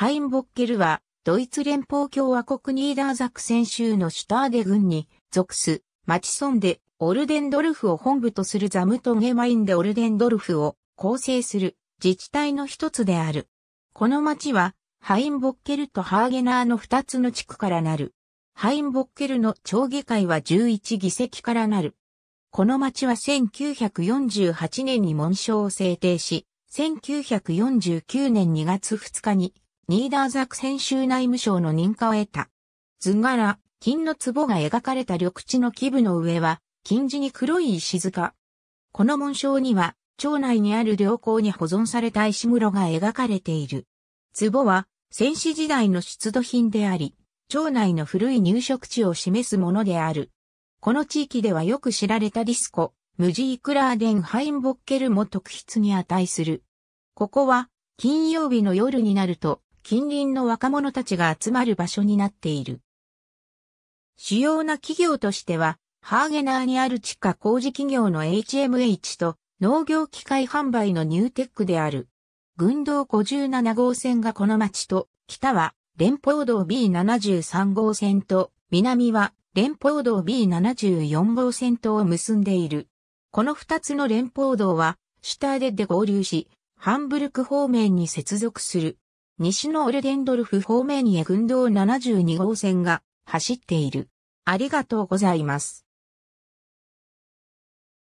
ハインボッケルは、ドイツ連邦共和国ニーダーザクセン州のシュターデ軍に属す、マチソンでオルデンドルフを本部とするザムトゲマインでオルデンドルフを構成する自治体の一つである。この町は、ハインボッケルとハーゲナーの二つの地区からなる。ハインボッケルの町議会は11議席からなる。この町は1948年に紋章を制定し、1949年2月2日にニーダーザク編集内務省の認可を得た。図柄、金の壺が描かれた緑地の基部の上は、金地に黒い石塚。この紋章には、町内にある良好に保存された石室が描かれている。壺は、戦死時代の出土品であり、町内の古い入植地を示すものである。この地域ではよく知られたディスコ、ムジークラーデンハインボッケルも特筆に値する。ここは、金曜日の夜になると、近隣の若者たちが集まる場所になっている。主要な企業としては、ハーゲナーにある地下工事企業の HMH と農業機械販売のニューテックである。軍道57号線がこの町と、北は連邦道 B73 号線と、南は連邦道 B74 号線とを結んでいる。この二つの連邦道は、シュターデで合流し、ハンブルク方面に接続する。西のオルデンドルフ方面へ軍道72号線が走っている。ありがとうございます。